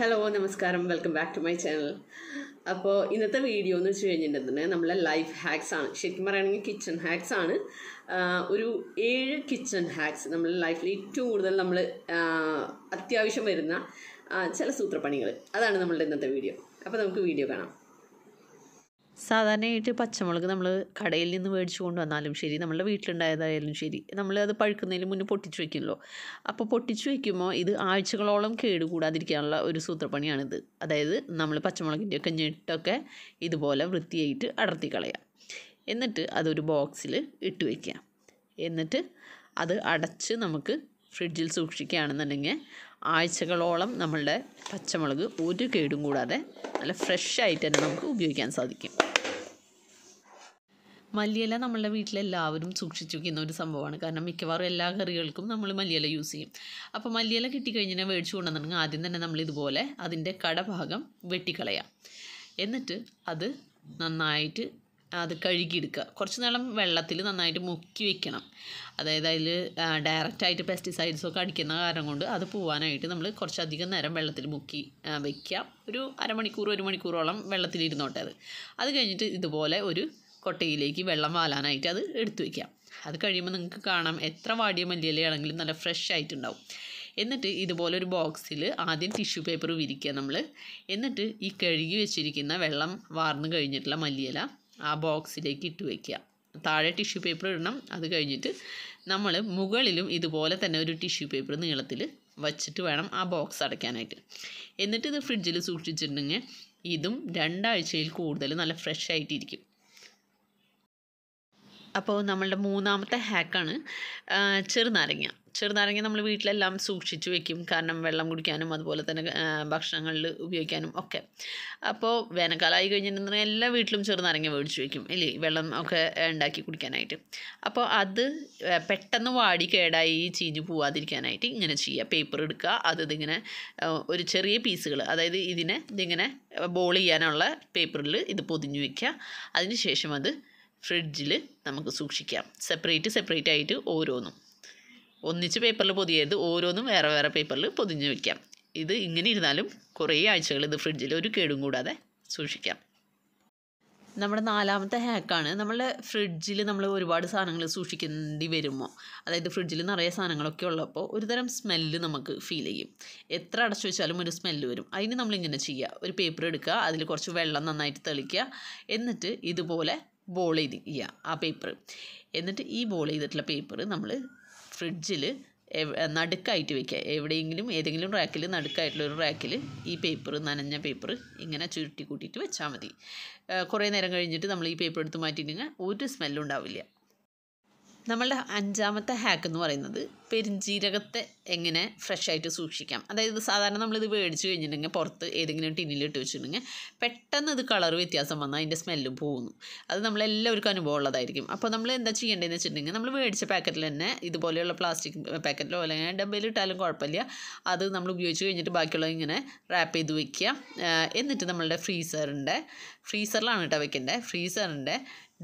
hello നമസ്കാരം welcome back to my channel അപ്പോൾ ഇന്നത്തെ വീഡിയോ എന്ന് വെച്ച് കഴിഞ്ഞിട്ടുണ്ടെങ്കിൽ നമ്മളെ ലൈഫ് ഹാക്സ് ആണ് ശരിക്കും പറയുകയാണെങ്കിൽ കിച്ചൺ ഹാക്സ് ആണ് ഒരു ഏഴ് കിച്ചൺ ഹാക്സ് നമ്മൾ ലൈഫിൽ ഏറ്റവും കൂടുതൽ നമ്മൾ അത്യാവശ്യം വരുന്ന ചില സൂത്രപ്പണികൾ അതാണ് നമ്മളുടെ ഇന്നത്തെ വീഡിയോ അപ്പോൾ നമുക്ക് വീഡിയോ കാണാം സാധാരണയായിട്ട് പച്ചമുളക് നമ്മൾ കടയിൽ നിന്ന് മേടിച്ചു കൊണ്ടുവന്നാലും ശരി നമ്മളുടെ വീട്ടിലുണ്ടായതായാലും ശരി നമ്മൾ അത് പഴുക്കുന്നതിന് മുന്നേ പൊട്ടിച്ചു വയ്ക്കുമല്ലോ അപ്പോൾ പൊട്ടിച്ചു വയ്ക്കുമ്പോൾ ഇത് ആഴ്ചകളോളം കേടുകൂടാതിരിക്കാനുള്ള ഒരു സൂത്രപ്പണിയാണിത് അതായത് നമ്മൾ പച്ചമുളകിൻ്റെയൊക്കെ ഞെട്ടൊക്കെ ഇതുപോലെ വൃത്തിയായിട്ട് അടർത്തി കളയാം എന്നിട്ട് അതൊരു ബോക്സിൽ ഇട്ട് വയ്ക്കുക എന്നിട്ട് അത് അടച്ച് നമുക്ക് ഫ്രിഡ്ജിൽ സൂക്ഷിക്കുകയാണെന്നുണ്ടെങ്കിൽ ആഴ്ചകളോളം നമ്മളുടെ പച്ചമുളക് ഒരു കേടും കൂടാതെ നല്ല ഫ്രഷ് ആയിട്ട് തന്നെ നമുക്ക് ഉപയോഗിക്കാൻ സാധിക്കും മല്ലിയില നമ്മളുടെ വീട്ടിലെല്ലാവരും സൂക്ഷിച്ചു വയ്ക്കുന്ന ഒരു സംഭവമാണ് കാരണം മിക്കവാറും എല്ലാ കറികൾക്കും നമ്മൾ മല്ലിയില യൂസ് ചെയ്യും അപ്പോൾ മല്ലിയില കിട്ടിക്കഴിഞ്ഞാൽ മേടിച്ചു കൊണ്ടുവന്നിട്ടുണ്ടെങ്കിൽ ആദ്യം തന്നെ നമ്മൾ ഇതുപോലെ അതിൻ്റെ കടഭാഗം വെട്ടിക്കളയാം എന്നിട്ട് അത് നന്നായിട്ട് അത് കഴുകിയെടുക്കുക കുറച്ച് നേരം വെള്ളത്തിൽ നന്നായിട്ട് മുക്കി വെക്കണം അതായത് അതിൽ ഡയറക്റ്റായിട്ട് പെസ്റ്റിസൈഡ്സൊക്കെ അടിക്കുന്ന കാരണം കൊണ്ട് അത് പോവാനായിട്ട് നമ്മൾ കുറച്ചധികം നേരം വെള്ളത്തിൽ മുക്കി വയ്ക്കുക ഒരു അരമണിക്കൂർ ഒരു മണിക്കൂറോളം വെള്ളത്തിലിരുന്നോട്ടെ അത് അത് കഴിഞ്ഞിട്ട് ഇതുപോലെ ഒരു കൊട്ടയിലേക്ക് വെള്ളം വാലാനായിട്ട് അത് എടുത്തു വയ്ക്കാം അത് കഴിയുമ്പോൾ നിങ്ങൾക്ക് കാണാം എത്ര വാടിയ മല്ലിയിലയാണെങ്കിലും നല്ല ഫ്രഷ് ആയിട്ടുണ്ടാവും എന്നിട്ട് ഇതുപോലെ ഒരു ബോക്സിൽ ആദ്യം ടിഷ്യൂ പേപ്പർ വിരിക്കുക നമ്മൾ എന്നിട്ട് ഈ കഴുകി വെച്ചിരിക്കുന്ന വെള്ളം വാർന്നു കഴിഞ്ഞിട്ടുള്ള മല്ലിയില ആ ബോക്സിലേക്ക് ഇട്ട് വയ്ക്കുക താഴെ ടിഷ്യൂ പേപ്പർ ഇടണം അത് കഴിഞ്ഞിട്ട് നമ്മൾ മുകളിലും ഇതുപോലെ തന്നെ ഒരു ടിഷ്യൂ പേപ്പർ നീളത്തിൽ വച്ചിട്ട് വേണം ആ ബോക്സ് അടയ്ക്കാനായിട്ട് എന്നിട്ട് ഇത് ഫ്രിഡ്ജിൽ സൂക്ഷിച്ചിട്ടുണ്ടെങ്കിൽ ഇതും രണ്ടാഴ്ചയിൽ കൂടുതൽ നല്ല ഫ്രഷ് ആയിട്ടിരിക്കും അപ്പോൾ നമ്മളുടെ മൂന്നാമത്തെ ഹാക്കാണ് ചെറുനാരങ്ങ ചെറുനാരങ്ങ നമ്മൾ വീട്ടിലെല്ലാം സൂക്ഷിച്ചു വെക്കും കാരണം വെള്ളം കുടിക്കാനും അതുപോലെ തന്നെ ഭക്ഷണങ്ങളിൽ ഉപയോഗിക്കാനും ഒക്കെ അപ്പോൾ വേനൽക്കാലമായി കഴിഞ്ഞിട്ടുണ്ടെങ്കിൽ എല്ലാ വീട്ടിലും ചെറുനാരങ്ങ മേടിച്ചു വെക്കും ഇല്ലേ വെള്ളം ഒക്കെ ഉണ്ടാക്കി കുടിക്കാനായിട്ട് അപ്പോൾ അത് പെട്ടെന്ന് വാടി കേടായി ചീഞ്ഞു പോവാതിരിക്കാനായിട്ട് ഇങ്ങനെ ചെയ്യുക പേപ്പർ എടുക്കുക അത് ഇതിങ്ങനെ ഒരു ചെറിയ പീസുകൾ അതായത് ഇതിനെ ഇതിങ്ങനെ ബോൾ ചെയ്യാനുള്ള പേപ്പറിൽ ഇത് പൊതിഞ്ഞു വെക്കുക അതിന് ശേഷം അത് ഫ്രിഡ്ജിൽ നമുക്ക് സൂക്ഷിക്കാം സെപ്പറേറ്റ് സെപ്പറേറ്റ് ആയിട്ട് ഓരോന്നും ഒന്നിച്ച് പേപ്പറിൽ പൊതിയരുത് ഓരോന്നും വേറെ വേറെ പേപ്പറിൽ പൊതിഞ്ഞ് വയ്ക്കാം ഇത് ഇങ്ങനെ ഇരുന്നാലും കുറേ ആഴ്ചകൾ ഇത് ഫ്രിഡ്ജിൽ ഒരു കേടും കൂടാതെ സൂക്ഷിക്കാം നമ്മുടെ നാലാമത്തെ ഹാക്കാണ് നമ്മളെ ഫ്രിഡ്ജിൽ നമ്മൾ ഒരുപാട് സാധനങ്ങൾ സൂക്ഷിക്കേണ്ടി വരുമോ അതായത് ഫ്രിഡ്ജിൽ നിറയെ സാധനങ്ങളൊക്കെ ഉള്ളപ്പോൾ ഒരുതരം സ്മെല്ല് നമുക്ക് ഫീൽ ചെയ്യും എത്ര അടച്ചു വെച്ചാലും ഒരു സ്മെല്ല് വരും അതിന് നമ്മളിങ്ങനെ ചെയ്യുക ഒരു പേപ്പർ എടുക്കുക അതിൽ കുറച്ച് വെള്ളം നന്നായിട്ട് തെളിക്കുക എന്നിട്ട് ഇതുപോലെ ബോൾ ചെയ്ത് ചെയ്യുക ആ പേപ്പർ എന്നിട്ട് ഈ ബോൾ ചെയ്തിട്ടുള്ള പേപ്പർ നമ്മൾ ഫ്രിഡ്ജിൽ നടുക്കായിട്ട് വയ്ക്കുക എവിടെയെങ്കിലും ഏതെങ്കിലും റാക്കിൽ നടുക്കായിട്ടുള്ള ഒരു റാക്കിൽ ഈ പേപ്പർ നനഞ്ഞ പേപ്പർ ഇങ്ങനെ ചുരുട്ടി കൂട്ടിയിട്ട് വെച്ചാൽ മതി കുറേ നേരം കഴിഞ്ഞിട്ട് നമ്മൾ ഈ പേപ്പർ എടുത്ത് മാറ്റിയിട്ടുണ്ടെങ്കിൽ ഒരു സ്മെല്ലും ഉണ്ടാവില്ല നമ്മളുടെ അഞ്ചാമത്തെ ഹാക്ക് എന്ന് പറയുന്നത് പെരിഞ്ജീരകത്തെ എങ്ങനെ ഫ്രഷ് ആയിട്ട് സൂക്ഷിക്കാം അതായത് സാധാരണ നമ്മളിത് മേടിച്ച് കഴിഞ്ഞിട്ടുണ്ടെങ്കിൽ പുറത്ത് ഏതെങ്കിലും ടിന്നിലിട്ട് വെച്ചിട്ടുണ്ടെങ്കിൽ പെട്ടെന്ന് ഇത് കളർ വ്യത്യാസം വന്നാൽ അതിൻ്റെ സ്മെല്ലും പോകുന്നു അത് നമ്മളെല്ലാവർക്കും അനുഭവം ഉള്ളതായിരിക്കും അപ്പോൾ നമ്മൾ എന്താ ചെയ്യേണ്ടതെന്ന് വെച്ചിട്ടുണ്ടെങ്കിൽ നമ്മൾ മേടിച്ച പാക്കറ്റിൽ തന്നെ ഇതുപോലെയുള്ള പ്ലാസ്റ്റിക് പാക്കറ്റിലോ അല്ലെങ്കിൽ ഡബ്ബയിൽ ഇട്ടാലും കുഴപ്പമില്ല അത് നമ്മൾ ഉപയോഗിച്ച് കഴിഞ്ഞിട്ട് ബാക്കിയുള്ളത് ഇങ്ങനെ റാപ്പ് ചെയ്ത് വയ്ക്കുക എന്നിട്ട് നമ്മളുടെ ഫ്രീസറിൻ്റെ ഫ്രീസറിലാണ് കേട്ടോ വെക്കേണ്ടത് ഫ്രീസറിൻ്റെ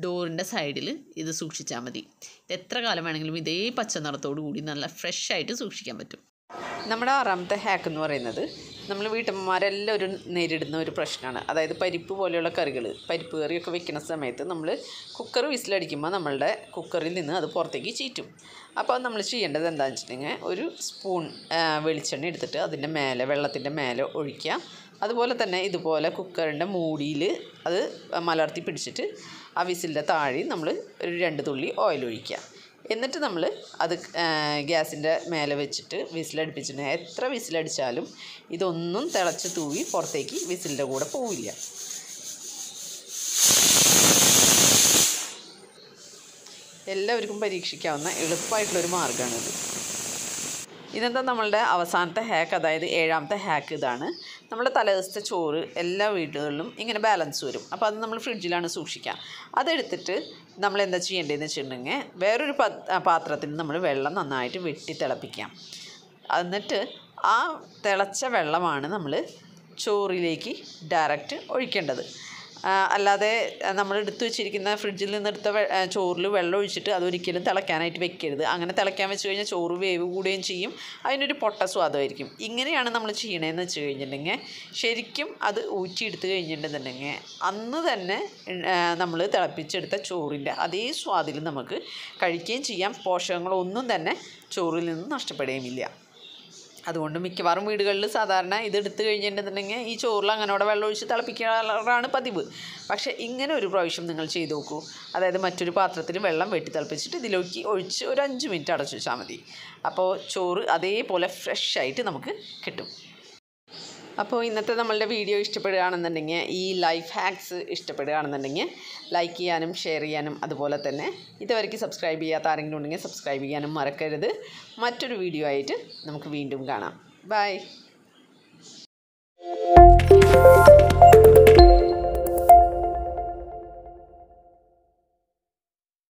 ഡോറിൻ്റെ സൈഡിൽ ഇത് സൂക്ഷിച്ചാൽ മതി എത്ര കാലം വേണമെങ്കിലും ഇതേ പച്ച നിറത്തോടു കൂടി നല്ല ഫ്രഷ് ആയിട്ട് സൂക്ഷിക്കാൻ പറ്റും നമ്മുടെ ആറാമത്തെ ഹാക്ക് എന്ന് പറയുന്നത് നമ്മൾ വീട്ടമ്മമാരെല്ലാവരും നേരിടുന്ന ഒരു പ്രശ്നമാണ് അതായത് പരിപ്പ് പോലെയുള്ള കറികൾ പരിപ്പ് കറിയൊക്കെ വെക്കുന്ന സമയത്ത് നമ്മൾ കുക്കർ വിസിലടിക്കുമ്പോൾ നമ്മളുടെ കുക്കറിൽ നിന്ന് അത് പുറത്തേക്ക് ചീറ്റും അപ്പോൾ നമ്മൾ ചെയ്യേണ്ടത് എന്താണെന്ന് വെച്ചിട്ടുണ്ടെങ്കിൽ ഒരു സ്പൂൺ വെളിച്ചെണ്ണ എടുത്തിട്ട് അതിൻ്റെ മേലെ വെള്ളത്തിൻ്റെ മേലെ ഒഴിക്കുക അതുപോലെ തന്നെ ഇതുപോലെ കുക്കറിൻ്റെ മൂടിയിൽ അത് മലർത്തി പിടിച്ചിട്ട് ആ വിസിലിൻ്റെ താഴെ നമ്മൾ ഒരു രണ്ട് തുള്ളി ഓയിൽ ഒഴിക്കുക എന്നിട്ട് നമ്മൾ അത് ഗ്യാസിൻ്റെ മേലെ വെച്ചിട്ട് വിസിലടിപ്പിച്ചിട്ട് എത്ര വിസിലടിച്ചാലും ഇതൊന്നും തിളച്ച് തൂവി പുറത്തേക്ക് വിസിലിൻ്റെ കൂടെ പോവില്ല എല്ലാവർക്കും പരീക്ഷിക്കാവുന്ന എളുപ്പമായിട്ടുള്ളൊരു മാർഗ്ഗമാണിത് ഇതെന്താ നമ്മളുടെ അവസാനത്തെ ഹാക്ക് അതായത് ഏഴാമത്തെ ഹാക്ക് ഇതാണ് നമ്മുടെ തലേദിവസത്തെ ചോറ് എല്ലാ വീടുകളിലും ഇങ്ങനെ ബാലൻസ് വരും അപ്പോൾ അത് നമ്മൾ ഫ്രിഡ്ജിലാണ് സൂക്ഷിക്കുക അതെടുത്തിട്ട് നമ്മൾ എന്താ ചെയ്യേണ്ടതെന്ന് വെച്ചിട്ടുണ്ടെങ്കിൽ വേറൊരു പാത്രത്തിൽ നമ്മൾ വെള്ളം നന്നായിട്ട് വെട്ടി തിളപ്പിക്കാം എന്നിട്ട് ആ തിളച്ച വെള്ളമാണ് നമ്മൾ ചോറിലേക്ക് ഡയറക്റ്റ് ഒഴിക്കേണ്ടത് അല്ലാതെ നമ്മൾ എടുത്തു വെച്ചിരിക്കുന്ന ഫ്രിഡ്ജിൽ നിന്നെടുത്ത ചോറിൽ വെള്ളം ഒഴിച്ചിട്ട് അതൊരിക്കലും തിളയ്ക്കാനായിട്ട് വെക്കരുത് അങ്ങനെ തിളയ്ക്കാൻ വെച്ച് കഴിഞ്ഞാൽ ചോറ് വേവ് കൂടുകയും ചെയ്യും അതിനൊരു പൊട്ട സ്വാദമായിരിക്കും ഇങ്ങനെയാണ് നമ്മൾ ചെയ്യണതെന്ന് വെച്ച് കഴിഞ്ഞിട്ടുണ്ടെങ്കിൽ ശരിക്കും അത് ഊറ്റിയെടുത്ത് കഴിഞ്ഞിട്ടുണ്ടെങ്കിൽ അന്ന് തന്നെ നമ്മൾ തിളപ്പിച്ചെടുത്ത ചോറിൻ്റെ അതേ സ്വാദിൽ നമുക്ക് കഴിക്കുകയും ചെയ്യാം പോഷകങ്ങളൊന്നും തന്നെ ചോറിൽ നിന്ന് ഇല്ല അതുകൊണ്ട് മിക്കവാറും വീടുകളിൽ സാധാരണ ഇത് എടുത്തു കഴിഞ്ഞിട്ടുണ്ടെന്നുണ്ടെങ്കിൽ ഈ ചോറിൽ അങ്ങനെ വെള്ളം ഒഴിച്ച് തിളപ്പിക്കാറാണ് പതിവ് പക്ഷേ ഇങ്ങനെ ഒരു പ്രാവശ്യം നിങ്ങൾ ചെയ്ത് നോക്കൂ അതായത് മറ്റൊരു പാത്രത്തിൽ വെള്ളം വെട്ടി തിളപ്പിച്ചിട്ട് ഇതിലേക്ക് ഒഴിച്ച് ഒരു അഞ്ച് മിനിറ്റ് അടച്ചു വെച്ചാൽ മതി അപ്പോൾ ചോറ് അതേപോലെ ഫ്രഷ് ആയിട്ട് നമുക്ക് കിട്ടും അപ്പോൾ ഇന്നത്തെ നമ്മളുടെ വീഡിയോ ഇഷ്ടപ്പെടുകയാണെന്നുണ്ടെങ്കിൽ ഈ ലൈഫ് ഹാക്സ് ഇഷ്ടപ്പെടുകയാണെന്നുണ്ടെങ്കിൽ ലൈക്ക് ചെയ്യാനും ഷെയർ ചെയ്യാനും അതുപോലെ തന്നെ ഇതുവരയ്ക്ക് സബ്സ്ക്രൈബ് ചെയ്യാത്ത ആരെങ്കിലും ഉണ്ടെങ്കിൽ സബ്സ്ക്രൈബ് ചെയ്യാനും മറക്കരുത് മറ്റൊരു വീഡിയോ ആയിട്ട് നമുക്ക് വീണ്ടും കാണാം ബൈ